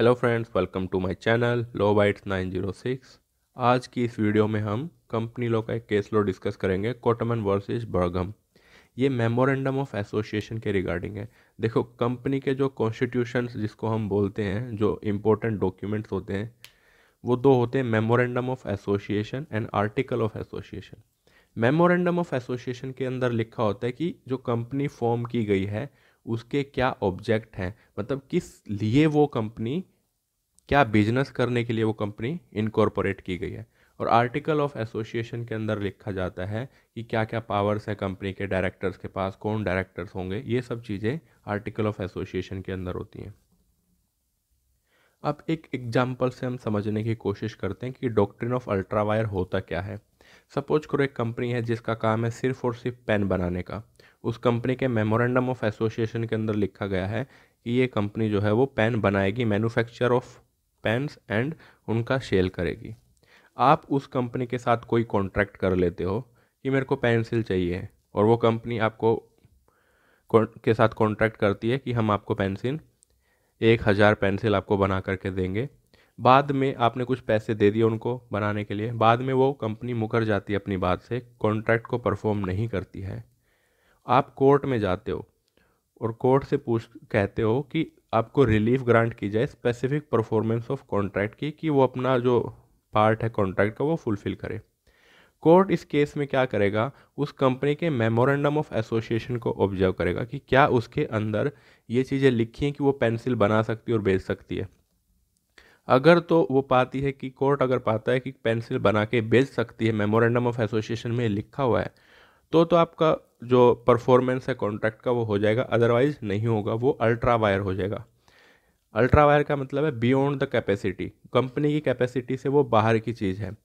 Hello friends welcome to my channel low bytes 906 आज की इस वीडियो में हम कंपनी लॉ का एक केस लॉ डिस्कस करेंगे कोटमन वर्सेस बर्गम ये मेमोरेंडम ऑफ एसोसिएशन के रिगार्डिंग है देखो कंपनी के जो कॉन्स्टिट्यूशन जिसको हम बोलते हैं जो इम्पोर्टेंट डॉक्यूमेंट्स होते हैं वो दो होते हैं memorandum of association and article of association memorandum of association के अंदर लिखा होता है कि जो कंपनी फॉर्म की गई है उसके क्या ऑब्जेक्ट हैं मतलब किस लिए वो कंपनी क्या बिजनेस करने के लिए वो कंपनी इनकॉर्पोरेट की गई है और आर्टिकल ऑफ एसोसिएशन के अंदर लिखा जाता है कि क्या क्या पावर्स हैं कंपनी के डायरेक्टर्स के पास कौन डायरेक्टर्स होंगे ये सब चीज़ें आर्टिकल ऑफ एसोसिएशन के अंदर होती हैं अब एक एग्जाम्पल से हम समझने की कोशिश करते हैं कि डॉक्ट्रिन ऑफ अल्ट्रावायर होता क्या है सपोज करो एक कंपनी है जिसका काम है सिर्फ और सिर्फ पेन बनाने का उस कंपनी के मेमोरेंडम ऑफ एसोसिएशन के अंदर लिखा गया है कि ये कंपनी जो है वो पेन बनाएगी मैन्युफैक्चर ऑफ पेन्स एंड उनका सेल करेगी आप उस कंपनी के साथ कोई कॉन्ट्रैक्ट कर लेते हो कि मेरे को पेंसिल चाहिए और वो कंपनी आपको के साथ कॉन्ट्रैक्ट करती है कि हम आपको पेंसिल एक हज़ार पेंसिल आपको बना करके देंगे बाद में आपने कुछ पैसे दे दिए उनको बनाने के लिए बाद में वो कंपनी मुकर जाती है अपनी बात से कॉन्ट्रैक्ट को परफॉर्म नहीं करती है आप कोर्ट में जाते हो और कोर्ट से पूछ कहते हो कि आपको रिलीफ ग्रांट की जाए स्पेसिफिक परफॉर्मेंस ऑफ कॉन्ट्रैक्ट की कि वो अपना जो पार्ट है कॉन्ट्रैक्ट का वो फुलफ़िल करे कोर्ट इस केस में क्या करेगा उस कंपनी के मेमोरेंडम ऑफ एसोसिएशन को ऑब्जर्व करेगा कि क्या उसके अंदर ये चीज़ें लिखी हैं कि वो पेंसिल बना सकती है और बेच सकती है अगर तो वो पाती है कि कोर्ट अगर पाता है कि पेंसिल बना के बेच सकती है मेमोरेंडम ऑफ एसोसिएशन में लिखा हुआ है तो तो आपका जो परफॉर्मेंस है कॉन्ट्रैक्ट का वो हो जाएगा अदरवाइज़ नहीं होगा वो अल्ट्रा वायर हो जाएगा अल्ट्रा वायर का मतलब है बियॉन्ड द कैपेसिटी कंपनी की कैपेसिटी से वो बाहर की चीज़ है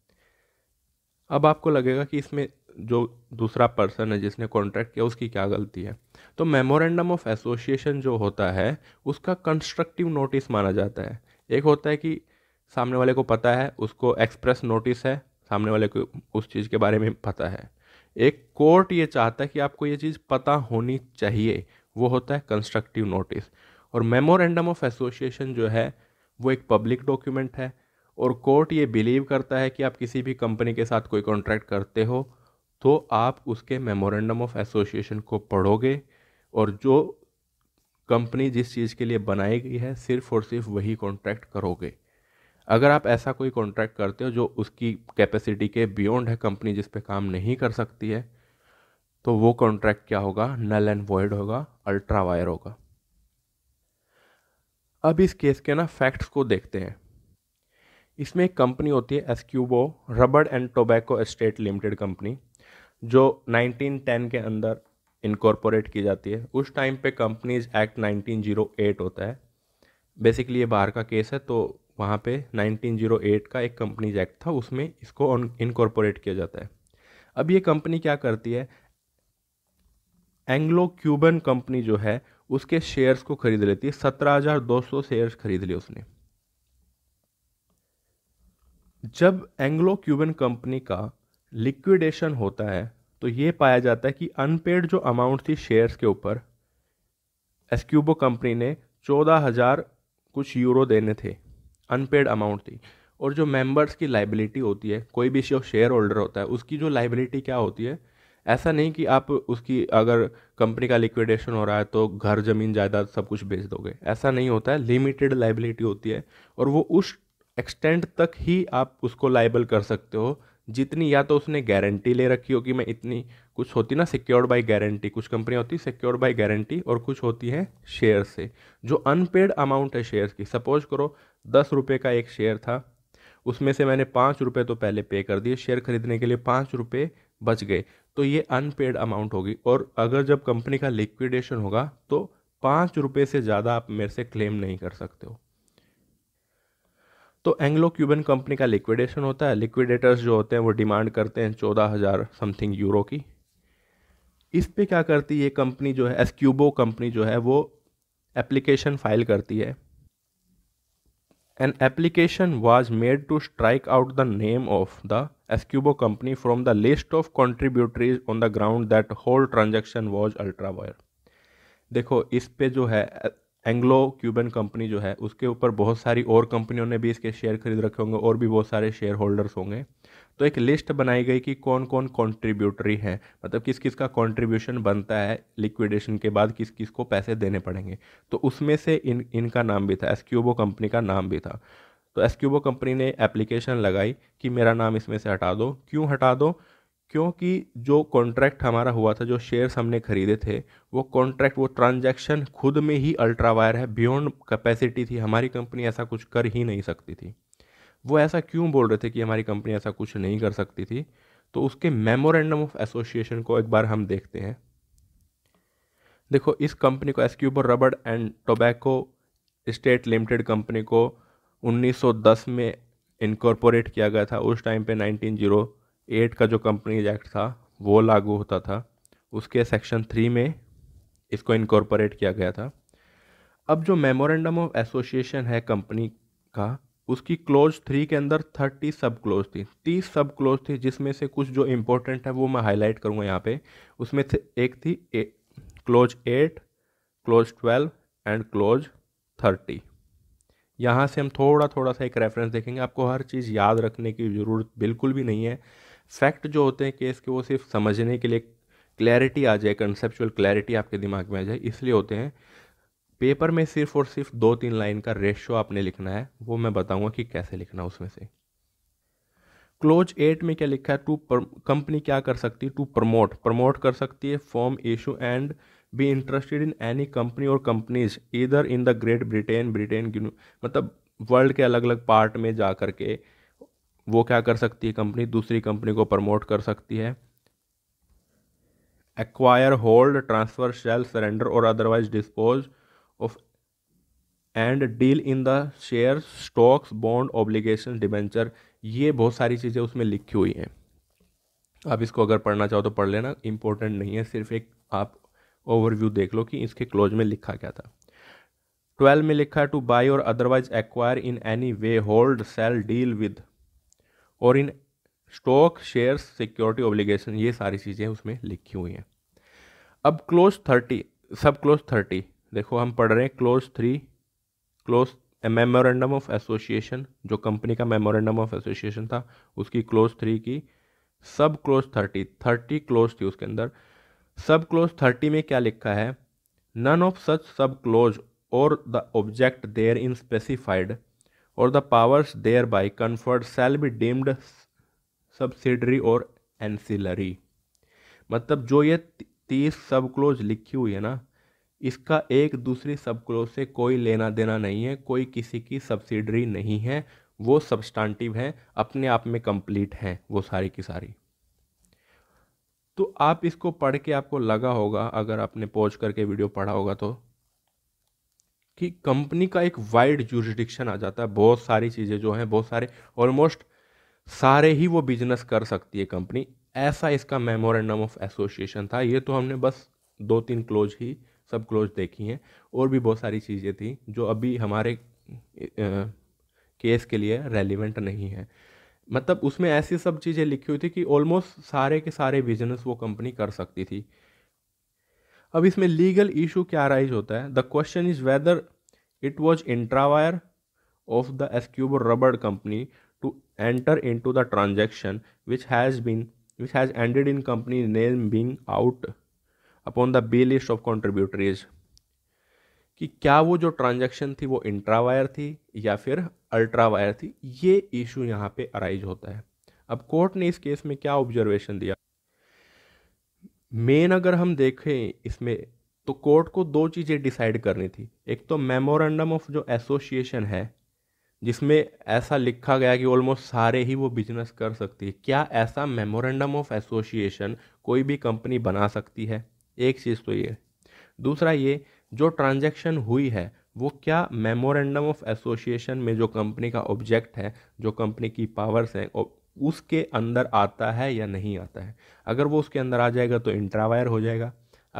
अब आपको लगेगा कि इसमें जो दूसरा पर्सन है जिसने कॉन्ट्रैक्ट किया उसकी क्या गलती है तो मेमोरेंडम ऑफ एसोसिएशन जो होता है उसका कंस्ट्रक्टिव नोटिस माना जाता है एक होता है कि सामने वाले को पता है उसको एक्सप्रेस नोटिस है सामने वाले को उस चीज़ के बारे में पता है एक कोर्ट ये चाहता है कि आपको ये चीज़ पता होनी चाहिए वो होता है कंस्ट्रक्टिव नोटिस और मेमोरेंडम ऑफ एसोसिएशन जो है वो एक पब्लिक डॉक्यूमेंट है और कोर्ट ये बिलीव करता है कि आप किसी भी कंपनी के साथ कोई कॉन्ट्रैक्ट करते हो तो आप उसके मेमोरेंडम ऑफ एसोसिएशन को पढ़ोगे और जो कंपनी जिस चीज़ के लिए बनाई गई है सिर्फ और सिर्फ वही कॉन्ट्रैक्ट करोगे अगर आप ऐसा कोई कॉन्ट्रैक्ट करते हो जो उसकी कैपेसिटी के बियॉन्ड है कंपनी जिस पे काम नहीं कर सकती है तो वो कॉन्ट्रैक्ट क्या होगा नल एंड वॉइड होगा अल्ट्रा वायर होगा अब इस केस के ना फैक्ट्स को देखते हैं इसमें एक कंपनी होती है Essequibo rubber and tobacco estate limited company जो 1910 के अंदर इनकॉर्पोरेट की जाती है उस टाइम पे कंपनीज एक्ट 1908 होता है बेसिकली ये बाहर का केस है तो वहाँ पे 1908 का एक कंपनीज एक्ट था उसमें इसको इनकॉर्पोरेट किया जाता है अब ये कंपनी क्या करती है एंग्लो क्यूबन कंपनी जो है उसके शेयर्स को खरीद लेती है सत्रह हजार दो सौ शेयर्स खरीद लिए उसने जब एंग्लो क्यूबन कंपनी का लिक्विडेशन होता है तो ये पाया जाता है कि अनपेड जो अमाउंट थी शेयर्स के ऊपर एसक्यूबो कंपनी ने चौदह हजार कुछ यूरो देने थे अनपेड अमाउंट थी और जो मेंबर्स की लाइबिलिटी होती है कोई भी जो शेयर होल्डर होता है उसकी जो लाइबिलिटी क्या होती है ऐसा नहीं कि आप उसकी अगर कंपनी का लिक्विडेशन हो रहा है तो घर ज़मीन जायदाद सब कुछ बेच दोगे ऐसा नहीं होता है लिमिटेड लाइबिलिटी होती है और वो उस एक्सटेंट तक ही आप उसको लाइबल कर सकते हो जितनी या तो उसने गारंटी ले रखी हो कि मैं इतनी कुछ होती ना सिक्योर्ड बाय गारंटी कुछ कंपनी होती है सिक्योर्ड बाय गारंटी और कुछ होती है शेयर से जो अनपेड अमाउंट है शेयर्स की सपोज करो दस रुपये का एक शेयर था उसमें से मैंने पाँच रुपये तो पहले पे कर दिए शेयर खरीदने के लिए पाँच रुपये बच गए तो ये अनपेड अमाउंट होगी और अगर जब कंपनी का लिक्विडेशन होगा तो पाँच रुपये से ज़्यादा आप मेरे से क्लेम नहीं कर सकते हो तो एंग्लो क्यूबन कंपनी का लिक्विडेशन होता है लिक्विडेटर्स जो होते हैं वो डिमांड करते हैं चौदह हज़ार समथिंग यूरो की इस पे क्या करती है ये कंपनी जो है क्यूबो कंपनी जो है वो एप्लीकेशन फाइल करती है An application was made to strike out the name of the Escubo company from the list of contributories on the ground that whole transaction was ultrawire. देखो इस पे जो है एंग्लो क्यूबन कंपनी जो है उसके ऊपर बहुत सारी और कंपनियों ने भी इसके शेयर खरीद रखे होंगे और भी बहुत सारे शेयर होल्डर्स होंगे तो एक लिस्ट बनाई गई कि कौन कौन कॉन्ट्रीब्यूटरी है मतलब किस किस का कॉन्ट्रीब्यूशन बनता है लिक्विडेशन के बाद किस किस को पैसे देने पड़ेंगे तो उसमें से इन इनका नाम भी था एसक्यूबो कंपनी का नाम भी था तो एसक्यूबो कंपनी ने एप्लीकेशन लगाई कि मेरा नाम इसमें से हटा दो क्यों हटा दो क्योंकि जो कॉन्ट्रैक्ट हमारा हुआ था जो शेयर्स हमने खरीदे थे वो कॉन्ट्रैक्ट वो ट्रांजैक्शन खुद में ही अल्ट्रा वायर है बियॉन्ड कैपेसिटी थी हमारी कंपनी ऐसा कुछ कर ही नहीं सकती थी वो ऐसा क्यों बोल रहे थे कि हमारी कंपनी ऐसा कुछ नहीं कर सकती थी तो उसके मेमोरेंडम ऑफ एसोसिएशन को एक बार हम देखते हैं देखो इस कंपनी को Essequibo rubber and tobacco estate limited company को 1910 में इनकॉर्पोरेट किया गया था उस टाइम पे 1908 का जो कंपनी एक्ट था वो लागू होता था उसके सेक्शन थ्री में इसको इनकॉर्पोरेट किया गया था अब जो मेमोरेंडम ऑफ एसोसिएशन है कंपनी का उसकी क्लोज थ्री के अंदर थर्टी सब क्लोज थी तीस सब क्लोज थी जिसमें से कुछ जो इम्पोर्टेंट है वो मैं हाईलाइट करूँगा यहाँ पे उसमें से एक थी a, clause eight clause twelve and clause thirty यहाँ से हम थोड़ा थोड़ा सा एक रेफरेंस देखेंगे आपको हर चीज़ याद रखने की ज़रूरत बिल्कुल भी नहीं है फैक्ट जो होते हैं केस के वो सिर्फ समझने के लिए क्लैरिटी आ जाए कंसेप्चुअल क्लैरिटी आपके दिमाग में आ जाए इसलिए होते हैं पेपर में सिर्फ और सिर्फ दो तीन लाइन का रेशो आपने लिखना है वो मैं बताऊंगा कि कैसे लिखना उसमें से क्लोज एट में क्या लिखा है टू कंपनी क्या कर सकती है टू प्रमोट प्रमोट कर सकती है form issue and be interested in any company or companies इधर in the Great Britain Britain मतलब वर्ल्ड के अलग अलग पार्ट में जा कर के वो क्या कर सकती है कंपनी दूसरी कंपनी को प्रमोट कर सकती है acquire hold transfer sell surrender or otherwise dispose of and deal in the share stocks bond obligation debenture ये बहुत सारी चीज़ें उसमें लिखी हुई हैं आप इसको अगर पढ़ना चाहो तो पढ़ लेना इंपॉर्टेंट नहीं है सिर्फ एक आप ओवरव्यू देख लो कि इसके क्लोज में लिखा क्या था ट्वेल्व में लिखा to buy or otherwise acquire in any way hold sell deal with or in stock share security obligation ये सारी चीज़ें उसमें लिखी हुई हैं अब clause thirty sub clause thirty देखो हम पढ़ रहे हैं clause three clause memorandum of association जो कंपनी का मेमोरेंडम ऑफ एसोसिएशन था उसकी क्लोज थ्री की सब क्लोज थर्टी थर्टी क्लोज थी उसके अंदर सब क्लोज थर्टी में क्या लिखा है none of such sub clause or the object therein specified or the powers thereby conferred shall be deemed subsidiary or ancillary मतलब जो ये तीस सब क्लोज लिखी हुई है ना इसका एक दूसरी सबक्लोज से कोई लेना देना नहीं है कोई किसी की सब्सिडरी नहीं है वो सब्सटांटिव हैं अपने आप में कंप्लीट हैं वो सारी की सारी तो आप इसको पढ़ के आपको लगा होगा अगर आपने पॉज करके वीडियो पढ़ा होगा तो कि कंपनी का एक वाइड जूरिस्डिक्शन आ जाता है बहुत सारी चीज़ें जो हैं बहुत सारे ऑलमोस्ट सारे ही वो बिजनेस कर सकती है कंपनी ऐसा इसका मेमोरेंडम ऑफ एसोसिएशन था ये तो हमने बस दो तीन क्लोज ही सब क्लोज देखी हैं और भी बहुत सारी चीज़ें थी जो अभी हमारे केस के लिए रेलिवेंट नहीं है मतलब उसमें ऐसी सब चीज़ें लिखी हुई थी कि ऑलमोस्ट सारे के सारे बिजनेस वो कंपनी कर सकती थी अब इसमें लीगल इशू क्या राइज होता है the question is whether it was intra vires of the Essequibo rubber company to enter into the transaction which has been which has ended in company name being out upon the B list of contributories कि क्या वो जो transaction थी वो इंट्रावायर थी या फिर अल्ट्रावायर थी ये इशू यहाँ पे अराइज होता है अब कोर्ट ने इस केस में क्या ऑब्जर्वेशन दिया मेन अगर हम देखें इसमें तो कोर्ट को दो चीज़ें डिसाइड करनी थी एक तो मेमोरेंडम ऑफ जो एसोसिएशन है जिसमें ऐसा लिखा गया कि ऑलमोस्ट सारे ही वो बिजनेस कर सकती है क्या ऐसा मेमोरेंडम ऑफ एसोसिएशन कोई भी कंपनी बना सकती है एक चीज़ तो ये दूसरा ये जो ट्रांजैक्शन हुई है वो क्या मेमोरेंडम ऑफ एसोसिएशन में जो कंपनी का ऑब्जेक्ट है जो कंपनी की पावर्स हैं उसके अंदर आता है या नहीं आता है अगर वो उसके अंदर आ जाएगा तो इंट्रावायर हो जाएगा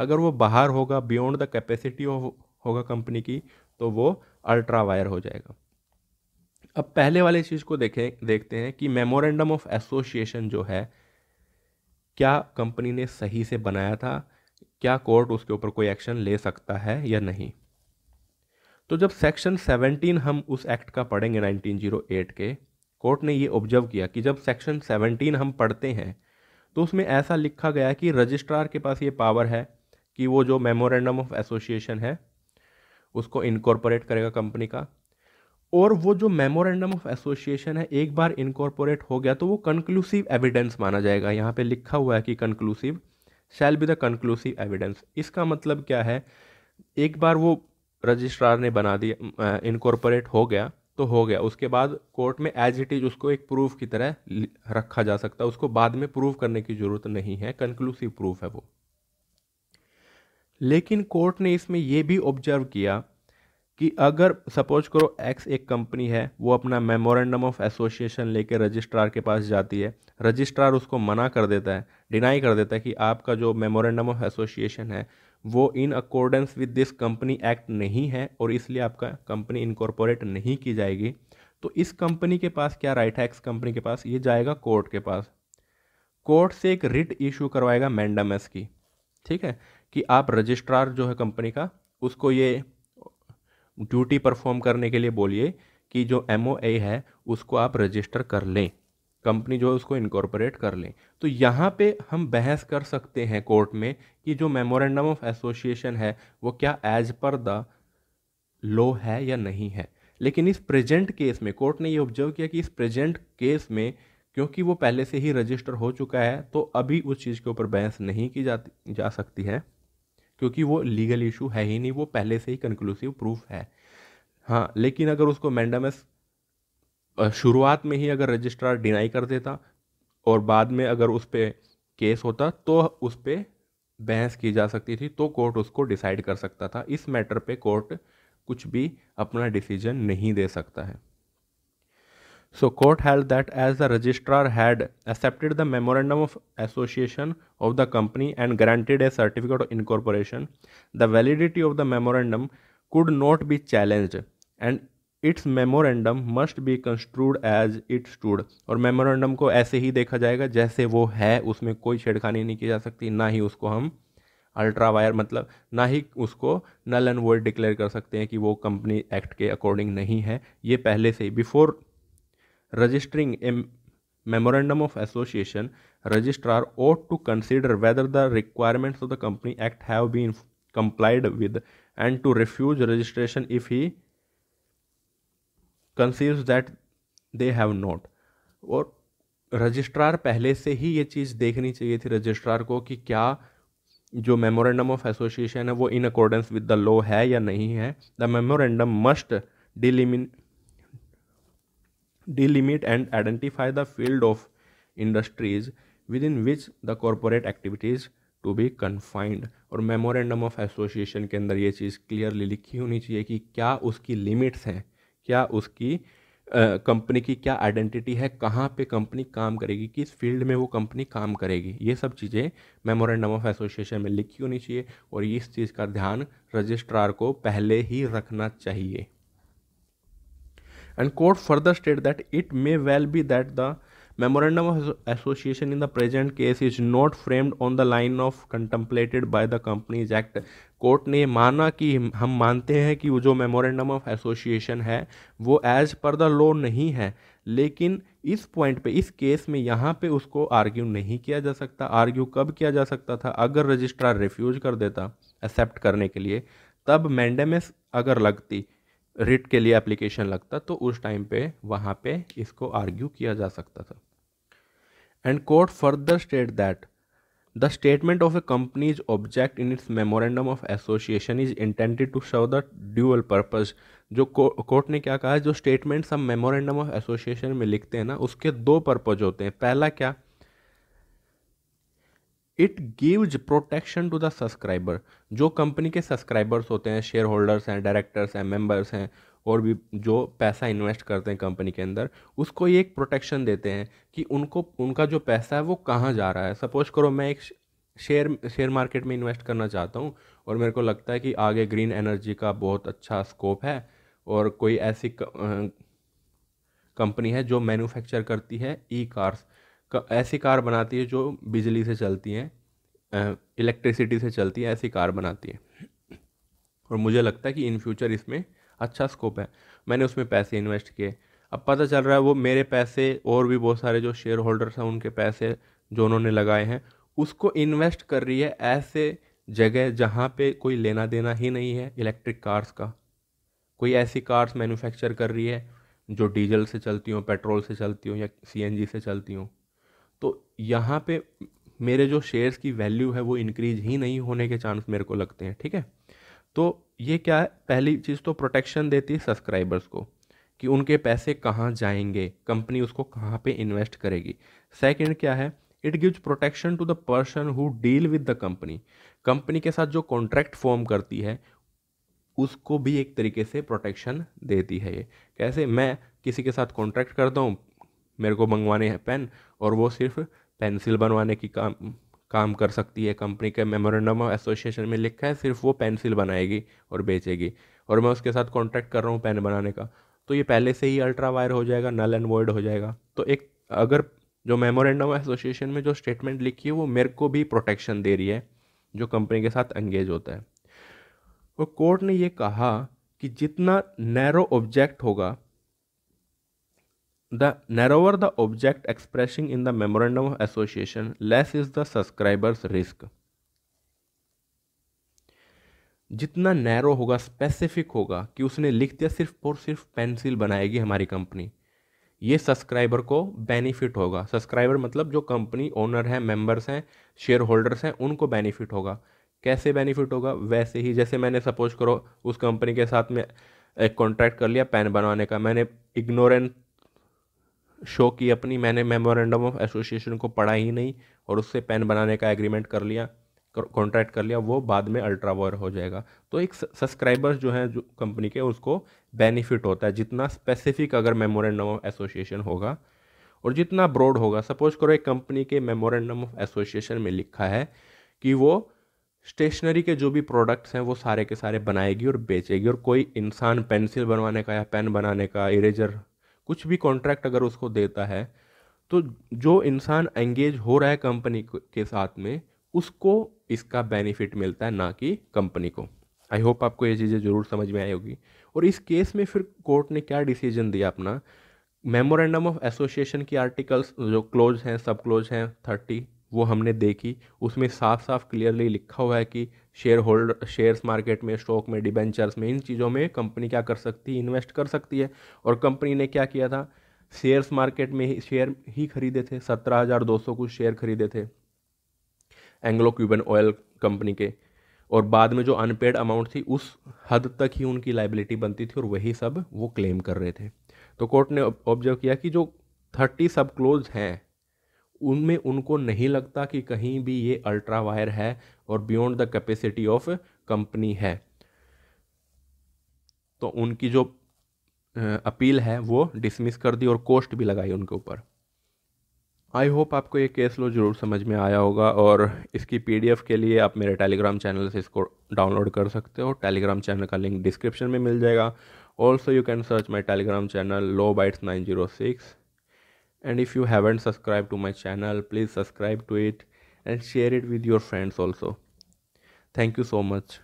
अगर वो बाहर होगा बियॉन्ड द कैपेसिटी ऑफ होगा कंपनी की तो वो अल्ट्रावायर हो जाएगा अब पहले वाले चीज़ को देखें देखते हैं कि मेमोरेंडम ऑफ एसोसिएशन जो है क्या कंपनी ने सही से बनाया था क्या कोर्ट उसके ऊपर कोई एक्शन ले सकता है या नहीं तो जब सेक्शन 17 हम उस एक्ट का पढ़ेंगे 1908 के कोर्ट ने ये ऑब्जर्व किया कि जब सेक्शन 17 हम पढ़ते हैं तो उसमें ऐसा लिखा गया कि रजिस्ट्रार के पास ये पावर है कि वो जो मेमोरेंडम ऑफ एसोसिएशन है उसको इनकॉर्पोरेट करेगा कंपनी का और वो जो मेमोरेंडम ऑफ एसोसिएशन है एक बार इनकॉर्पोरेट हो गया तो वो कंक्लूसिव एविडेंस माना जाएगा यहाँ पे लिखा हुआ है कि conclusive shall be the conclusive evidence इसका मतलब क्या है एक बार वो रजिस्ट्रार ने बना दिया इनकॉर्पोरेट हो गया तो हो गया उसके बाद कोर्ट में एज इट इज उसको एक प्रूफ की तरह रखा जा सकता है उसको बाद में प्रूफ करने की ज़रूरत नहीं है कंक्लूसिव प्रूफ है वो लेकिन कोर्ट ने इसमें यह भी ऑब्जर्व किया कि अगर सपोज करो एक्स एक कंपनी है वो अपना मेमोरेंडम ऑफ एसोसिएशन लेके रजिस्ट्रार के पास जाती है रजिस्ट्रार उसको मना कर देता है डिनाई कर देता है कि आपका जो मेमोरेंडम ऑफ एसोसिएशन है वो in accordance with this company act नहीं है और इसलिए आपका कंपनी इनकॉर्पोरेट नहीं की जाएगी तो इस कंपनी के पास क्या राइट है एक्स कंपनी के पास ये जाएगा कोर्ट के पास कोर्ट से एक रिट इशू करवाएगा मैंडामस की ठीक है कि आप रजिस्ट्रार जो है कंपनी का उसको ये ड्यूटी परफॉर्म करने के लिए बोलिए कि जो एम है उसको आप रजिस्टर कर लें कंपनी जो है उसको इनकॉर्पोरेट कर लें तो यहाँ पे हम बहस कर सकते हैं कोर्ट में कि जो मेमोरेंडम ऑफ एसोसिएशन है वो क्या एज पर द लो है या नहीं है लेकिन इस प्रेजेंट केस में कोर्ट ने ये ऑब्जर्व किया कि इस प्रेजेंट केस में क्योंकि वो पहले से ही रजिस्टर हो चुका है तो अभी उस चीज़ के ऊपर बहस नहीं की जाती जा सकती है क्योंकि वो लीगल इशू है ही नहीं वो पहले से ही कंक्लूसिव प्रूफ है हाँ लेकिन अगर उसको मैंडमस शुरुआत में ही अगर रजिस्ट्रार डिनाई कर देता और बाद में अगर उस पर केस होता तो उस पर बहस की जा सकती थी तो कोर्ट उसको डिसाइड कर सकता था इस मैटर पे कोर्ट कुछ भी अपना डिसीजन नहीं दे सकता है So court held that as the registrar had accepted the memorandum of association of the company and granted a certificate of incorporation, the validity of the memorandum could not be challenged and its memorandum must be construed as it stood और memorandum को ऐसे ही देखा जाएगा जैसे वो है उसमें कोई छेड़खानी नहीं की जा सकती ना ही उसको हम अल्ट्रा वायर मतलब ना ही उसको नल एंड वोल्ड डिक्लेयर कर सकते हैं कि वो कंपनी एक्ट के अकॉर्डिंग नहीं है ये पहले से ही before registering a memorandum of association registrar ought to consider whether the requirements of the company act have been complied with and to refuse registration if he conceives that they have not और registrar पहले से ही ये चीज़ देखनी चाहिए थी registrar को कि क्या जो मेमोरेंडम ऑफ एसोसिएशन है वो in accordance with the law है या नहीं है the memorandum must delimit delimit and identify the field of industries within which the corporate activities to be confined और मेमोरेंडम ऑफ association के अंदर ये चीज़ क्लियरली लिखी होनी चाहिए कि क्या उसकी लिमिट्स हैं क्या उसकी कंपनी uh, की क्या आइडेंटिटी है कहाँ पे कंपनी काम करेगी किस फील्ड में वो कंपनी काम करेगी ये सब चीज़ें मेमोरेंडम ऑफ एसोसिएशन में लिखी होनी चाहिए और इस चीज़ का ध्यान रजिस्ट्रार को पहले ही रखना चाहिए and court further state that it may well be that the memorandum of association in the present case is not framed on the line of contemplated by the companies act court ने माना कि हम मानते हैं कि वो जो memorandum of association है वो एज पर द लॉ नहीं है लेकिन इस पॉइंट पे इस केस में यहाँ पे उसको आर्ग्यू नहीं किया जा सकता आर्ग्यू कब किया जा सकता था अगर रजिस्ट्रार रिफ्यूज कर देता एक्सेप्ट करने के लिए तब मैंडेमस अगर लगती रिट के लिए एप्लीकेशन लगता तो उस टाइम पे वहाँ पे इसको आर्ग्यू किया जा सकता था and court further state that the statement of a company's object in its memorandum of association is intended to show the dual purpose जो कोर्ट ने क्या कहा जो स्टेटमेंट्स हम मेमोरेंडम ऑफ एसोसिएशन में लिखते हैं ना उसके दो पर्पज होते हैं पहला क्या it gives protection to the subscriber जो कंपनी के सब्सक्राइबर्स होते हैं शेयर होल्डर्स हैं डायरेक्टर्स हैं मेंबर्स हैं और भी जो पैसा इन्वेस्ट करते हैं कंपनी के अंदर उसको ये एक प्रोटेक्शन देते हैं कि उनको उनका जो पैसा है वो कहाँ जा रहा है सपोज करो मैं एक शेयर शेयर मार्केट में इन्वेस्ट करना चाहता हूँ और मेरे को लगता है कि आगे ग्रीन एनर्जी का बहुत अच्छा स्कोप है और कोई ऐसी कंपनी है जो मैन्युफैक्चर करती है ई कार्स ऐसी कार बनाती है जो बिजली से चलती हैं इलेक्ट्रिसिटी से चलती है ऐसी कार बनाती है और मुझे लगता है कि इन फ्यूचर इसमें अच्छा स्कोप है मैंने उसमें पैसे इन्वेस्ट किए अब पता चल रहा है वो मेरे पैसे और भी बहुत सारे जो शेयर होल्डर्स हैं उनके पैसे जो उन्होंने लगाए हैं उसको इन्वेस्ट कर रही है ऐसे जगह जहाँ पे कोई लेना देना ही नहीं है इलेक्ट्रिक कार्स का कोई ऐसी कार्स मैन्युफैक्चर कर रही है जो डीजल से चलती हों पेट्रोल से चलती हों या सीएनजी से चलती हों तो यहाँ पे मेरे जो शेयर्स की वैल्यू है वो इंक्रीज ही नहीं होने के चांस मेरे को लगते हैं ठीक है तो ये क्या है पहली चीज़ तो प्रोटेक्शन देती है सब्सक्राइबर्स को कि उनके पैसे कहाँ जाएंगे कंपनी उसको कहाँ पे इन्वेस्ट करेगी सेकंड क्या है it gives protection to the person who deal with the company company के साथ जो कॉन्ट्रैक्ट फॉर्म करती है उसको भी एक तरीके से प्रोटेक्शन देती है ये कैसे मैं किसी के साथ कॉन्ट्रैक्ट करता हूँ मेरे को मंगवाने हैं पेन और वो सिर्फ पेंसिल बनवाने की काम काम कर सकती है कंपनी के मेमोरेंडम ऑफ एसोसिएशन में लिखा है सिर्फ वो पेंसिल बनाएगी और बेचेगी और मैं उसके साथ कॉन्ट्रैक्ट कर रहा हूँ पेन बनाने का तो ये पहले से ही अल्ट्रा वायर हो जाएगा नल एंड वर्ड हो जाएगा तो एक अगर जो मेमोरेंडम एसोसिएशन में जो स्टेटमेंट लिखी है वो मेरे को भी प्रोटेक्शन दे रही है जो कंपनी के साथ एंगेज होता है और कोर्ट ने ये कहा कि जितना नैरो ऑब्जेक्ट होगा the narrower the object expressing in the memorandum of association less is the subscriber's risk जितना नैरो होगा स्पेसिफिक होगा कि उसने लिख दिया सिर्फ और सिर्फ पेंसिल बनाएगी हमारी कंपनी ये सब्सक्राइबर को बेनिफिट होगा सब्सक्राइबर मतलब जो कंपनी ओनर है मेंबर्स हैं शेयर होल्डर्स हैं उनको बेनिफिट होगा कैसे बेनिफिट होगा वैसे ही जैसे मैंने सपोज करो उस कंपनी के साथ में एक कॉन्ट्रैक्ट कर लिया पेन बनवाने का मैंने इग्नोरेंट शो की अपनी मैंने मेमोरेंडम ऑफ एसोसिएशन को पढ़ा ही नहीं और उससे पेन बनाने का एग्रीमेंट कर लिया कॉन्ट्रैक्ट कर लिया वो बाद में अल्ट्रा वॉयर हो जाएगा तो एक सब्सक्राइबर्स जो हैं जो कंपनी के उसको बेनिफिट होता है जितना स्पेसिफिक अगर मेमोरेंडम ऑफ एसोसिएशन होगा और जितना ब्रॉड होगा सपोज करो एक कंपनी के मेमोरेंडम ऑफ एसोसिएशन में लिखा है कि वो स्टेशनरी के जो भी प्रोडक्ट्स हैं वो सारे के सारे बनाएगी और बेचेगी और कोई इंसान पेंसिल बनवाने का या पेन बनाने का इरेजर कुछ भी कॉन्ट्रैक्ट अगर उसको देता है तो जो इंसान एंगेज हो रहा है कंपनी के साथ में उसको इसका बेनिफिट मिलता है ना कि कंपनी को आई होप आपको ये चीज़ें ज़रूर समझ में आई होगी और इस केस में फिर कोर्ट ने क्या डिसीजन दिया अपना मेमोरेंडम ऑफ एसोसिएशन की आर्टिकल्स जो क्लोज हैं सब क्लोज हैं थर्टी वो हमने देखी उसमें साफ साफ क्लियरली लिखा हुआ है कि शेयर होल्डर शेयर्स मार्केट में स्टॉक में डिबेंचर्स में इन चीज़ों में कंपनी क्या कर सकती है इन्वेस्ट कर सकती है और कंपनी ने क्या किया था शेयर्स मार्केट में ही शेयर ही खरीदे थे सत्रह हज़ार दो सौ कुछ शेयर खरीदे थे एंग्लो क्यूबन ऑयल कंपनी के और बाद में जो अनपेड अमाउंट थी उस हद तक ही उनकी लाइबिलिटी बनती थी और वही सब वो क्लेम कर रहे थे तो कोर्ट ने ऑब्जर्व किया कि जो थर्टी सब क्लोज हैं उनमें उनको नहीं लगता कि कहीं भी ये अल्ट्रा वायर है और beyond the capacity of company है तो उनकी जो अपील है वो डिसमिस कर दी और कोस्ट भी लगाई उनके ऊपर आई होप आपको ये केस लो ज़रूर समझ में आया होगा और इसकी पी के लिए आप मेरे टेलीग्राम चैनल से इसको डाउनलोड कर सकते हो टेलीग्राम चैनल का लिंक डिस्क्रिप्शन में मिल जाएगा also you can search my Telegram channel low bytes nine zero six and if you haven't subscribed to my channel please subscribe to it and share it with your friends also thank you so much